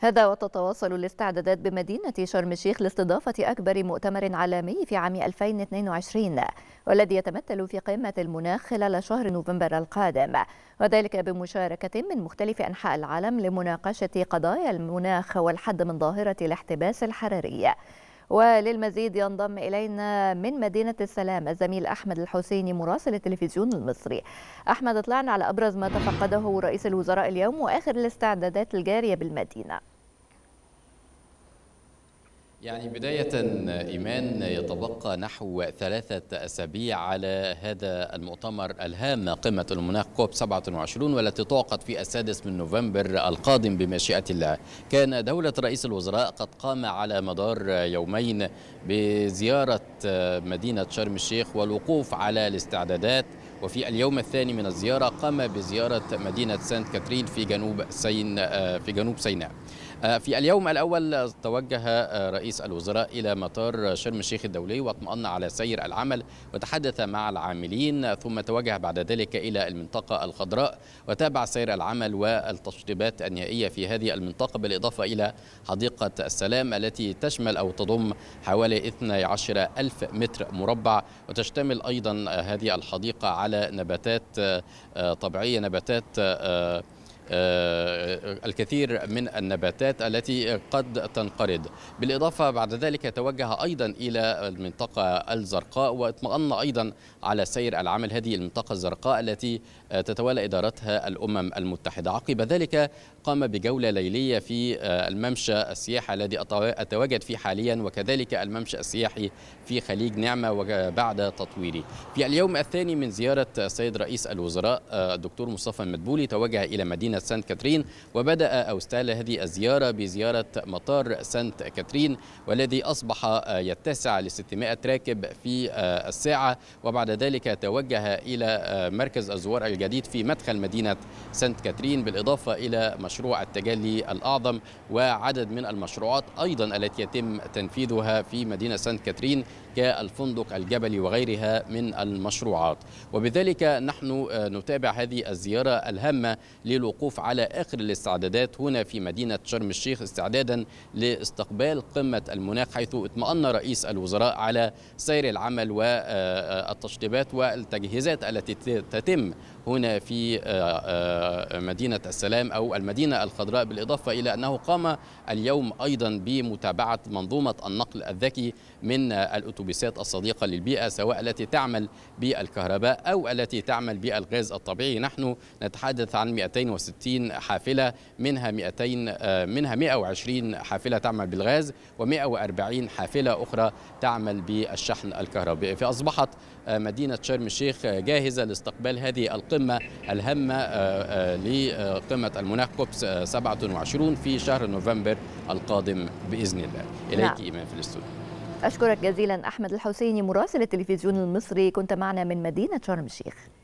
هذا وتتواصل الاستعدادات بمدينة شرم الشيخ لاستضافة أكبر مؤتمر عالمي في عام 2022 والذي يتمثل في قمة المناخ خلال شهر نوفمبر القادم وذلك بمشاركة من مختلف أنحاء العالم لمناقشة قضايا المناخ والحد من ظاهرة الاحتباس الحراري وللمزيد ينضم إلينا من مدينة السلام الزميل أحمد الحسيني مراسل التلفزيون المصري أحمد اطلعنا على أبرز ما تفقده رئيس الوزراء اليوم وآخر الاستعدادات الجارية بالمدينة يعني بداية إيمان يتبقى نحو ثلاثة أسابيع على هذا المؤتمر الهام قمة المناخ كوب 27 والتي تعقد في السادس من نوفمبر القادم بمشيئة الله كان دولة رئيس الوزراء قد قام على مدار يومين بزيارة آه، مدينة شرم الشيخ والوقوف على الاستعدادات وفي اليوم الثاني من الزيارة قام بزيارة مدينة سانت كاترين في جنوب سين آه، في جنوب سيناء آه، في اليوم الأول توجه آه، رئيس الوزراء إلى مطار شرم الشيخ الدولي واطمأن على سير العمل وتحدث مع العاملين ثم توجه بعد ذلك إلى المنطقة الخضراء وتابع سير العمل والتشطيبات النهائية في هذه المنطقة بالإضافة إلى حديقة السلام التي تشمل أو تضم حوالي 12 ألف متر مربع وتشتمل أيضا هذه الحديقة على على نباتات آه، آه، طبيعيه نباتات آه، آه، الكثير من النباتات التي قد تنقرض بالإضافة بعد ذلك توجه أيضا إلى المنطقة الزرقاء واطمأن أيضا على سير العمل هذه المنطقة الزرقاء التي آه، تتولى إدارتها الأمم المتحدة عقب ذلك قام بجولة ليلية في آه، الممشى السياحي الذي أتواجد فيه حاليا وكذلك الممشى السياحي في خليج نعمة وبعد تطويره في اليوم الثاني من زيارة السيد رئيس الوزراء الدكتور مصطفى المدبولي توجه إلى مدينة مدينة سانت كاترين وبدأ أو استهل هذه الزيارة بزيارة مطار سانت كاترين والذي أصبح آه، يتسع ل 600 راكب في آه، الساعة وبعد ذلك توجه إلى آه، مركز الزوار الجديد في مدخل مدينة سانت كاترين بالإضافة إلى مشروع التجلي الأعظم وعدد من المشروعات أيضا التي يتم تنفيذها في مدينة سانت كاترين كالفندق الجبلي وغيرها من المشروعات وبذلك نحن نتابع هذه الزيارة الهامة للوقوف الوقوف على آخر الاستعدادات هنا في مدينة شرم الشيخ استعدادا لاستقبال قمة المناخ حيث اطمأن رئيس الوزراء على سير العمل والتشطيبات والتجهيزات التي تتم هنا في آه، آه، مدينة السلام أو المدينة الخضراء بالإضافة إلى أنه قام اليوم أيضا بمتابعة منظومة النقل الذكي من الأتوبيسات الصديقة للبيئة سواء التي تعمل بالكهرباء أو التي تعمل بالغاز الطبيعي نحن نتحدث عن 260 160 حافلة منها 200 آه، منها 120 حافلة تعمل بالغاز و140 حافلة أخرى تعمل بالشحن الكهربائي فأصبحت آه، مدينة شرم الشيخ جاهزة لاستقبال هذه القمة الهامة آه، لقمة المناخ كوبس 27 في شهر نوفمبر القادم بإذن الله إليك نعم. إيمان في الاستوديو أشكرك جزيلا أحمد الحسيني مراسل التلفزيون المصري كنت معنا من مدينة شرم الشيخ